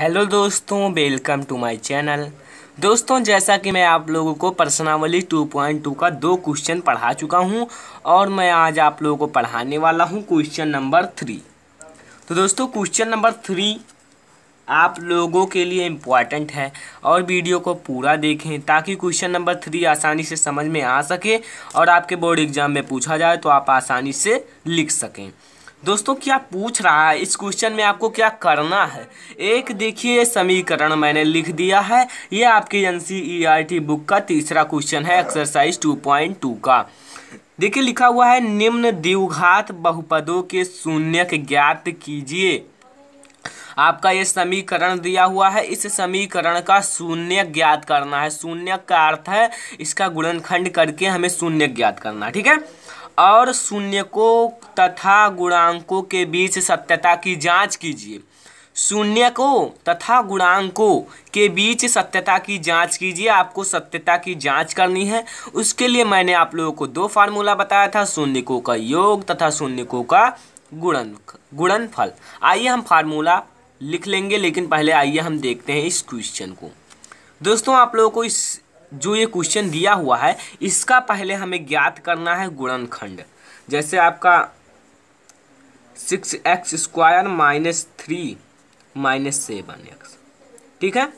Hello दोस्तों welcome to my channel दोस्तों जैसा कि मैं आप लोगों को पर्सनावली 2.2 का दो क्वेश्चन पढ़ा चुका हूं और मैं आज आप लोगों को पढ़ाने वाला हूं क्वेश्चन नंबर थ्री तो दोस्तों क्वेश्चन नंबर थ्री आप लोगों के लिए इम्पॉर्टेंट है और वीडियो को पूरा देखें ताकि क्वेश्चन नंबर थ्री आसानी से समझ में आ सके और आपके बोर्ड एग्ज़ाम में पूछा जाए तो आप आसानी से लिख सकें दोस्तों क्या पूछ रहा है इस क्वेश्चन में आपको क्या करना है एक देखिए समीकरण मैंने लिख दिया है ये आपके एन सी बुक का तीसरा क्वेश्चन है एक्सरसाइज 2.2 का देखिए लिखा हुआ है निम्न द्विघात बहुपदों के शून्य ज्ञात कीजिए आपका ये समीकरण दिया हुआ है इस समीकरण का शून्य ज्ञात करना है शून्य का अर्थ है इसका गुणनखंड करके हमें शून्य ज्ञात करना ठीक है और शून्यकों तथा गुणांकों के बीच सत्यता की जांच कीजिए शून्यकों तथा गुणांकों के बीच सत्यता की जांच कीजिए आपको सत्यता की जांच करनी है उसके लिए मैंने आप लोगों को दो फार्मूला बताया था शून्यकों का योग तथा शून्यकों का गुणन गुणनफल आइए हम फार्मूला लिख लेंगे लेकिन पहले आइए हम देखते हैं इस क्वेश्चन को दोस्तों आप लोगों को इस जो ये क्वेश्चन दिया हुआ है इसका पहले हमें ज्ञात करना है गुणनखंड जैसे आपका six x square minus three minus seven X ठीक है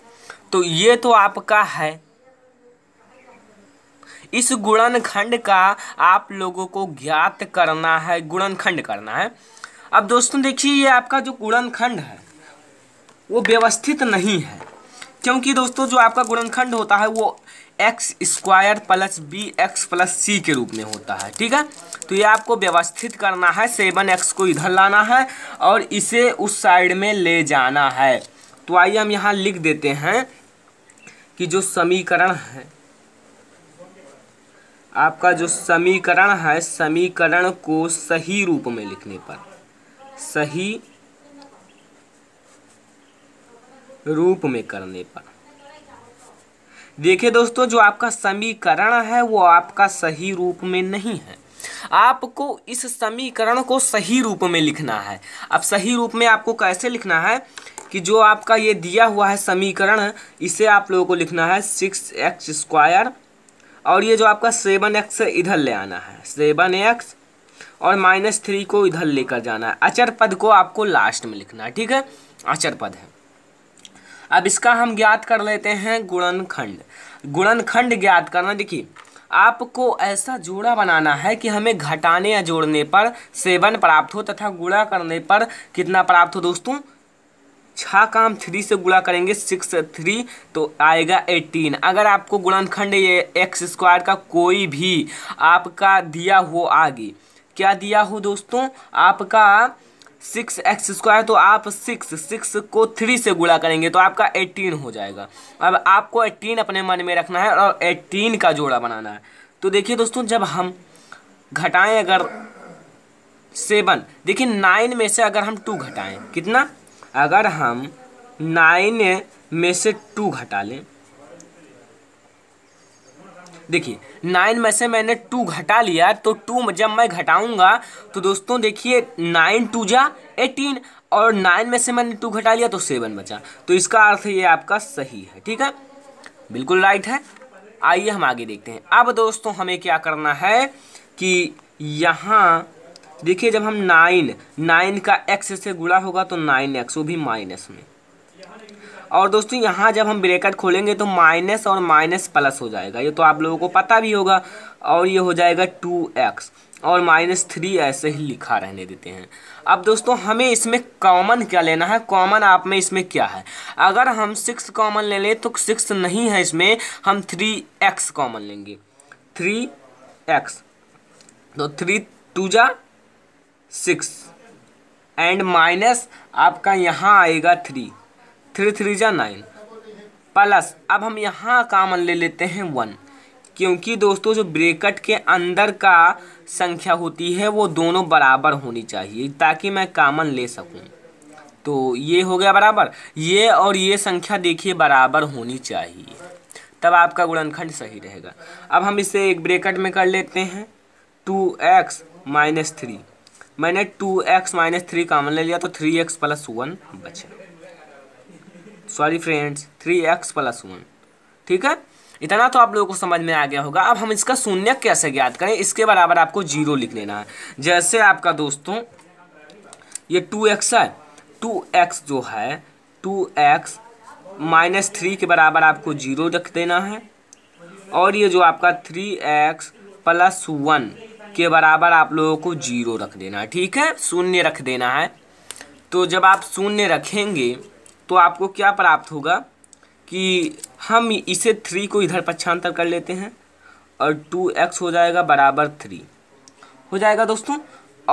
तो ये तो आपका है इस गुणनखंड का आप लोगों को ज्ञात करना है गुणनखंड करना है अब दोस्तों देखिए ये आपका जो गुणनखंड है वो व्यवस्थित नहीं है क्योंकि दोस्तों जो आपका गुणनखंड होता है वो X square plus B X plus C के रूप में होता है ठीक है तो ये आपको व्यवस्थित करना है सेवन एक्स को इधर लाना है और इसे उस साइड में ले जाना है तो आइए हम यहाँ लिख देते हैं कि जो समीकरण है आपका जो समीकरण है समीकरण को सही रूप में लिखने पर सही रूप में करने पर देखिए दोस्तों जो आपका समीकरण है वो आपका सही रूप में नहीं है आपको इस समीकरण को सही रूप में लिखना है अब सही रूप में आपको कैसे लिखना है कि जो आपका ये दिया हुआ है समीकरण इसे आप लोगों को लिखना है सिक्स एक्स स्क्वायर और ये जो आपका सेवन एक्स इधर ले आना है सेवन एक्स और माइनस थ्री को इधर लेकर जाना है अचर पद को आपको लास्ट में लिखना है ठीक है अचर पद है अब इसका हम ज्ञात कर लेते हैं गुणनखंड गुणनखंड ज्ञात करना देखिए आपको ऐसा जोड़ा बनाना है कि हमें घटाने या जोड़ने पर सेवन प्राप्त हो तथा गुणा करने पर कितना प्राप्त हो दोस्तों छः काम थ्री से गुणा करेंगे सिक्स थ्री तो आएगा एटीन अगर आपको गुणनखंड ये एक्स स्क्वायर का कोई भी आपका दिया हो आगे क्या दिया हो दोस्तों आपका सिक्स एक्स स्क्वायर तो आप सिक्स सिक्स को थ्री से गुड़ा करेंगे तो आपका एटीन हो जाएगा अब आपको एटीन अपने मन में रखना है और एटीन का जोड़ा बनाना है तो देखिए दोस्तों जब हम घटाएं अगर सेवन देखिए नाइन में से अगर हम टू घटाएं कितना अगर हम नाइन में से टू घटा लें देखिए नाइन में से मैंने टू घटा लिया तो टू जब मैं घटाऊंगा तो दोस्तों देखिए नाइन टू जा एटीन और नाइन में से मैंने टू घटा लिया तो सेवन बचा तो इसका अर्थ ये आपका सही है ठीक है बिल्कुल राइट है आइए हम आगे देखते हैं अब दोस्तों हमें क्या करना है कि यहाँ देखिए जब हम नाइन नाइन का एक्स से गुड़ा होगा तो नाइन एक्स वो भी माइनस में और दोस्तों यहाँ जब हम ब्रेकेट खोलेंगे तो माइनस और माइनस प्लस हो जाएगा ये तो आप लोगों को पता भी होगा और ये हो जाएगा टू एक्स और माइनस थ्री ऐसे ही लिखा रहने देते हैं अब दोस्तों हमें इसमें कॉमन क्या लेना है कॉमन आप में इसमें क्या है अगर हम सिक्स कॉमन ले लें तो सिक्स नहीं है इसमें हम थ्री एक्स कॉमन लेंगे थ्री एक्स तो थ्री टू जा सिक्स एंड माइनस आपका यहाँ आएगा थ्री थ्री थ्री जा नाइन प्लस अब हम यहाँ कामन ले लेते हैं वन क्योंकि दोस्तों जो ब्रेकट के अंदर का संख्या होती है वो दोनों बराबर होनी चाहिए ताकि मैं कामन ले सकूं तो ये हो गया बराबर ये और ये संख्या देखिए बराबर होनी चाहिए तब आपका गुणनखंड सही रहेगा अब हम इसे एक ब्रेकट में कर लेते हैं टू एक्स माइनस थ्री मैंने two X minus three common ले लिया तो थ्री एक्स प्लस वन बचा sorry friends three X plus one ठीक है इतना तो आप लोगों को समझ में आ गया होगा अब हम इसका शून्य कैसे ज्ञात करें इसके बराबर आपको जीरो लिख लेना है जैसे आपका दोस्तों ये टू एक्स है टू एक्स जो है टू एक्स माइनस थ्री के बराबर आपको जीरो रख देना है और ये जो आपका थ्री एक्स प्लस वन के बराबर आप लोगों को जीरो रख देना है ठीक है शून्य रख देना है तो जब आप शून्य रखेंगे तो आपको क्या प्राप्त होगा कि हम इसे थ्री को इधर पक्षांतर कर लेते हैं और टू एक्स हो जाएगा बराबर थ्री हो जाएगा दोस्तों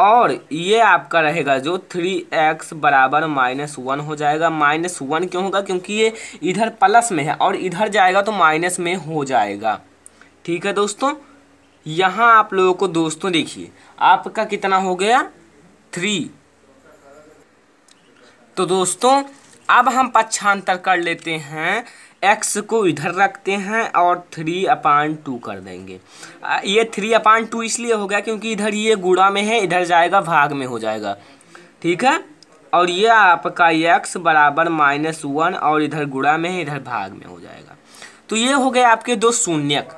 और ये आपका रहेगा जो थ्री एक्स बराबर माइनस वन हो जाएगा माइनस वन क्यों होगा क्योंकि ये इधर प्लस में है और इधर जाएगा तो माइनस में हो जाएगा ठीक है दोस्तों यहाँ आप लोगों को दोस्तों देखिए आपका कितना हो गया थ्री तो दोस्तों अब हम पक्षांतर कर लेते हैं एक्स को इधर रखते हैं और थ्री अपान टू कर देंगे ये थ्री अपान टू इसलिए हो गया क्योंकि इधर ये गुड़ा में है इधर जाएगा भाग में हो जाएगा ठीक है और ये आपका एक्स बराबर माइनस वन और इधर गुड़ा में है इधर भाग में हो जाएगा तो ये हो गए आपके दो शून्यक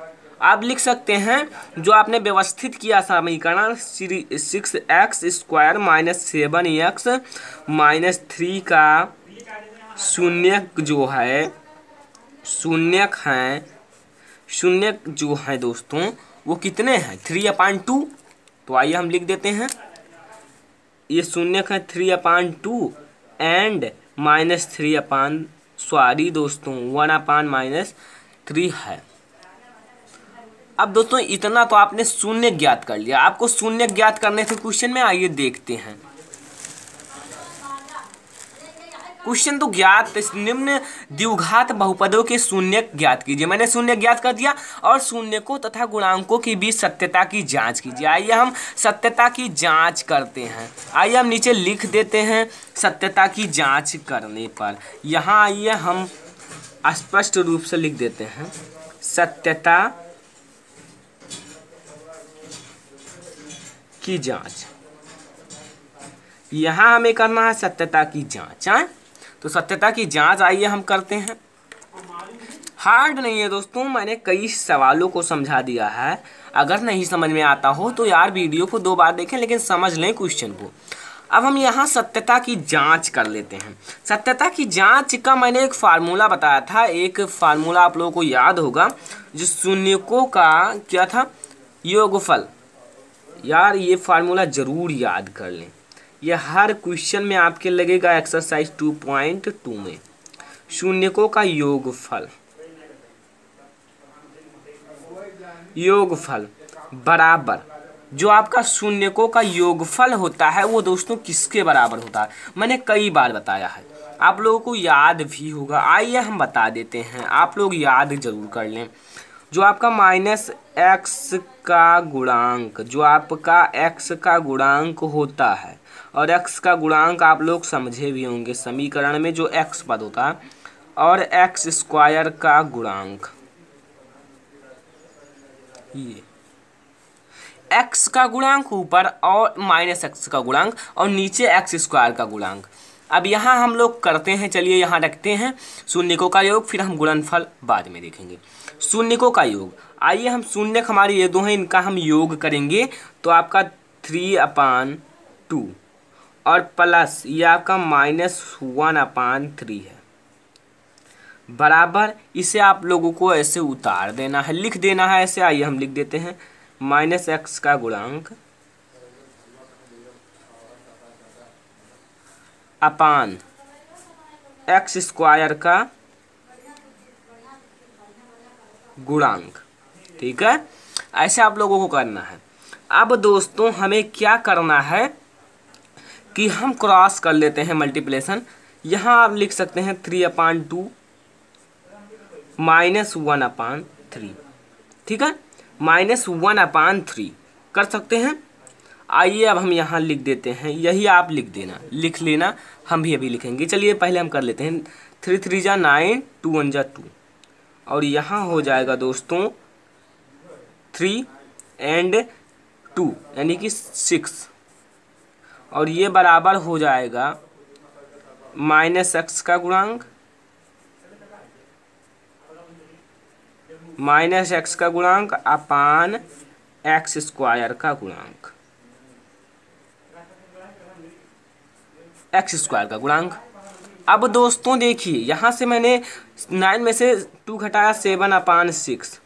आप लिख सकते हैं जो आपने व्यवस्थित किया समीकरण six x square minus seven x minus three का शून्य जो है शून्य हैं शून्य जो है दोस्तों वो कितने हैं थ्री अपान टू तो आइए हम लिख देते हैं ये शून्य है three upon two and minus three upon sorry दोस्तों वन अपान माइनस थ्री है अब दोस्तों इतना तो आपने शून्य ज्ञात कर लिया आपको शून्य ज्ञात करने थे क्वेश्चन में आइए देखते हैं क्वेश्चन तो ज्ञात निम्न द्विघात बहुपदों के शून्य ज्ञात कीजिए मैंने शून्य ज्ञात कर दिया और शून्य को तथा गुणांकों के बीच सत्यता की जांच कीजिए आइए हम सत्यता की जांच करते हैं आइए हम नीचे लिख देते हैं सत्यता की जांच करने पर यहाँ आइए हम स्पष्ट रूप से लिख देते हैं सत्यता की जांच यहां हमें करना है सत्यता की जांच है हाँ? तो सत्यता की जांच आइए हम करते हैं हार्ड नहीं है दोस्तों मैंने कई सवालों को समझा दिया है अगर नहीं समझ में आता हो तो यार वीडियो को दो बार देखें लेकिन समझ लें क्वेश्चन को अब हम यहाँ सत्यता की जांच कर लेते हैं सत्यता की जांच का मैंने एक फार्मूला बताया था एक फार्मूला आप लोगों को याद होगा जो शून्यकों का क्या था योगफल यार ये फार्मूला ज़रूर याद कर लें यह हर क्वेश्चन में आपके लगेगा एक्सरसाइज टू पॉइंट टू में शून्यकों का योगफल योगफल बराबर जो आपका शून्यकों का योगफल होता है वो दोस्तों किसके बराबर होता है मैंने कई बार बताया है आप लोगों को याद भी होगा आइए हम बता देते हैं आप लोग याद जरूर कर लें जो आपका माइनस एक्स का गुणांक जो आपका एक्स का गुणांक होता है और एक्स का गुणांक आप लोग समझे भी होंगे समीकरण में जो एक्स पद होता है और एक्स स्क्वायर का गुणांक ये एक्स का गुणांक ऊपर और माइनस एक्स का गुणांक और नीचे एक्स स्क्वायर का गुणांक अब यहाँ हम लोग करते हैं चलिए यहाँ रखते हैं शून्यकों का योग फिर हम गुणनफल बाद में देखेंगे शून्यकों का योग आइए हम शून्य हमारे ये दो हैं इनका हम योग करेंगे तो आपका थ्री अपान टू और प्लस ये आपका माइनस वन अपान थ्री है बराबर इसे आप लोगों को ऐसे उतार देना है लिख देना है ऐसे आइए हम लिख देते हैं माइनस एक्स का गुणांक अपान एक्स स्क्वायर का गुणांक ठीक है ऐसे आप लोगों को करना है अब दोस्तों हमें क्या करना है कि हम क्रॉस कर लेते हैं मल्टीप्लेसन यहाँ आप लिख सकते हैं three upon two minus one upon three ठीक है माइनस वन अपान थ्री कर सकते हैं आइए अब हम यहाँ लिख देते हैं यही आप लिख देना लिख लेना हम भी अभी लिखेंगे चलिए पहले हम कर लेते हैं थ्री थ्री जा नाइन टू वन जा टू और यहाँ हो जाएगा दोस्तों थ्री एंड टू यानी कि सिक्स और ये बराबर हो जाएगा माइनस एक्स का गुणांक माइनस एक्स का गुणांक अपान एक्स स्क्वायर का गुणांक एक्स स्क्वायर का गुणांक अब दोस्तों देखिए यहां से मैंने नाइन में से टू घटाया सेवन अपान सिक्स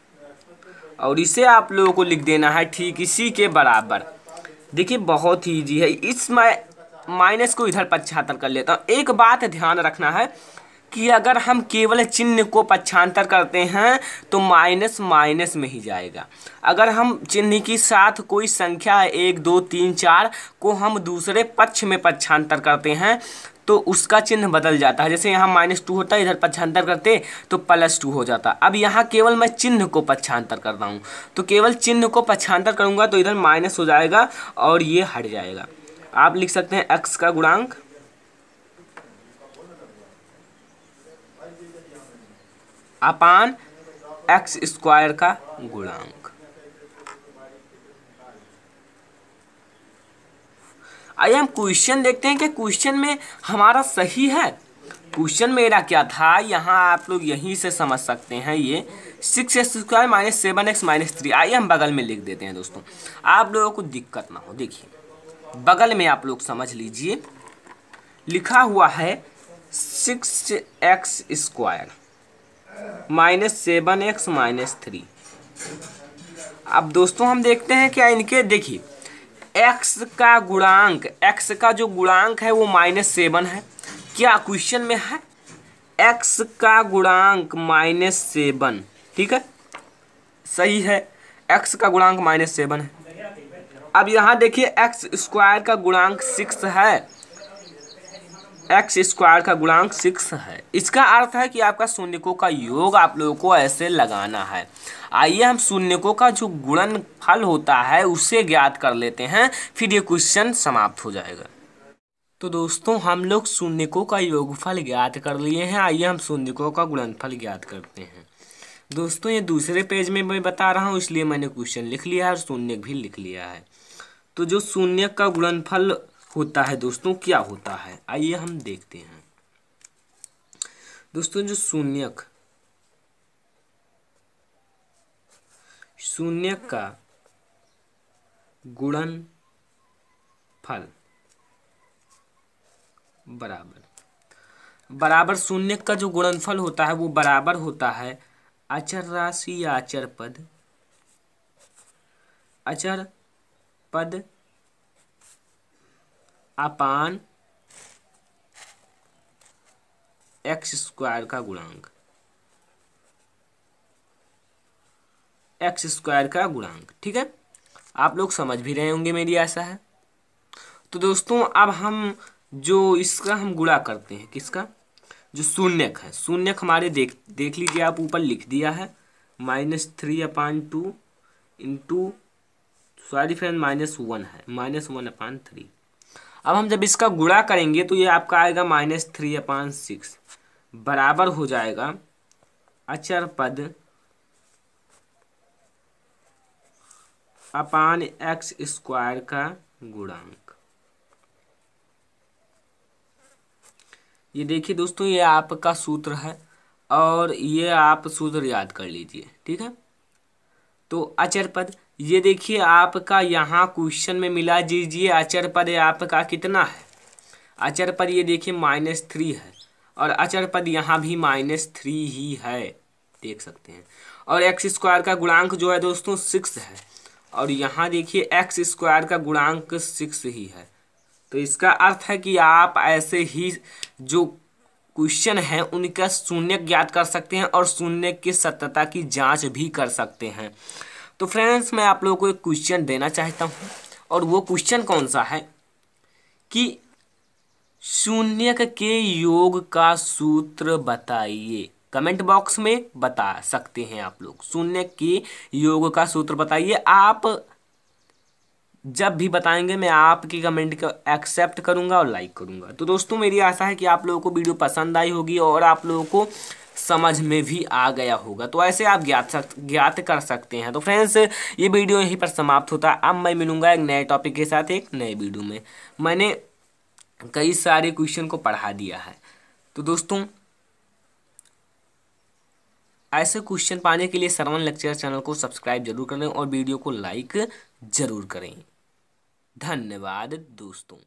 और इसे आप लोगों को लिख देना है ठीक इसी के बराबर देखिए बहुत ही ईजी है इस माइनस को इधर पक्षांतर कर लेता हूँ एक बात ध्यान रखना है कि अगर हम केवल चिन्ह को पक्षांतर करते हैं तो माइनस माइनस में ही जाएगा अगर हम चिन्ह के साथ कोई संख्या एक दो तीन चार को हम दूसरे पक्ष में पक्षांतर करते हैं तो उसका चिन्ह बदल जाता है जैसे यहाँ माइनस टू होता है इधर पक्षांतर करते तो प्लस टू हो जाता अब यहाँ केवल मैं चिन्ह को पक्षांतर कर रहा हूँ तो केवल चिन्ह को पक्षांतर करूँगा तो इधर माइनस हो जाएगा और ये हट जाएगा आप लिख सकते हैं एक्स का गुणांक अपान एक्स स्क्वायर का गुणांक आइए हम क्वेश्चन देखते हैं कि क्वेश्चन में हमारा सही है क्वेश्चन मेरा क्या था यहाँ आप लोग यहीं से समझ सकते हैं ये six x square minus seven x minus three आइए हम बगल में लिख देते हैं दोस्तों आप लोगों को दिक्कत ना हो देखिए बगल में आप लोग समझ लीजिए लिखा हुआ है six x square minus seven x minus three अब दोस्तों हम देखते हैं क्या इनके देखिए एक्स का गुणांक एक्स का जो गुणांक है वो माइनस सेवन है क्या क्वेश्चन में है एक्स का गुणांक माइनस सेवन ठीक है सही है एक्स का गुणांक माइनस सेवन है अब यहाँ देखिए एक्स स्क्वायर का गुणांक सिक्स है एक्स स्क्वायर का गुणांक सिक्स है इसका अर्थ है कि आपका शून्यकों का योग आप लोगों को ऐसे लगाना है आइए हम शून्यकों का जो गुणन फल होता है उसे ज्ञात कर लेते हैं फिर ये क्वेश्चन समाप्त हो जाएगा तो दोस्तों हम लोग शून्यकों का योगफल ज्ञात कर लिए हैं आइए हम शून्यकों का गुणनफल ज्ञात करते हैं दोस्तों ये दूसरे पेज में मैं बता रहा हूँ इसलिए मैंने क्वेश्चन लिख लिया है और शून्य भी लिख लिया है तो जो शून्य का गुणनफल होता है दोस्तों क्या होता है आइए हम देखते हैं दोस्तों जो शून्यक शून्य का गुणन फल बराबर बराबर शून्य का जो गुणनफल होता है वो बराबर होता है अचर राशि या अचर पद अचर पद अपान एक्स स्क्वायर का गुणांक एक्स स्क्वायर का गुणांक ठीक है आप लोग समझ भी रहे होंगे मेरी आशा है तो दोस्तों अब हम जो इसका हम गुणा करते हैं किसका जो शून्यक है शून्यक हमारे देख देख लीजिए आप ऊपर लिख दिया है minus three upon two into sorry friend minus one है माइनस वन अपान थ्री अब हम जब इसका गुणा करेंगे तो ये आपका आएगा माइनस थ्री अपान सिक्स बराबर हो जाएगा अचर पद अपान एक्स स्क्वायर का गुणांक ये देखिए दोस्तों ये आपका सूत्र है और ये आप सूत्र याद कर लीजिए ठीक है तो अचर पद ये देखिए आपका यहाँ क्वेश्चन में मिला दीजिए अचर पद आपका कितना है अचर पद ये देखिए माइनस थ्री है और अचर पद यहाँ भी माइनस थ्री ही है देख सकते हैं और एक्स स्क्वायर का गुणांक जो है दोस्तों सिक्स है और यहाँ देखिए एक्स स्क्वायर का गुणांक सिक्स ही है तो इसका अर्थ है कि आप ऐसे ही जो क्वेश्चन है उनका शून्य ज्ञात कर सकते हैं और शून्य की सत्यता की जांच भी कर सकते हैं तो फ्रेंड्स मैं आप लोगों को एक क्वेश्चन देना चाहता हूँ और वो क्वेश्चन कौन सा है कि शून्य के योग का सूत्र बताइए कमेंट बॉक्स में बता सकते हैं आप लोग शून्य के योग का सूत्र बताइए आप जब भी बताएंगे मैं आपकी कमेंट को एक्सेप्ट करूंगा और लाइक करूंगा तो दोस्तों मेरी आशा है कि आप लोगों को वीडियो पसंद आई होगी और आप लोगों को समझ में भी आ गया होगा तो ऐसे आप ज्ञात सक, ज्ञात कर सकते हैं तो फ्रेंड्स ये वीडियो यहीं पर समाप्त होता है अब मैं मिलूंगा एक नए टॉपिक के साथ एक नए वीडियो में मैंने कई सारे क्वेश्चन को पढ़ा दिया है तो दोस्तों ऐसे क्वेश्चन पाने के लिए सरवन लेक्चर चैनल को सब्सक्राइब जरूर करें और वीडियो को लाइक ज़रूर करें धन्यवाद दोस्तों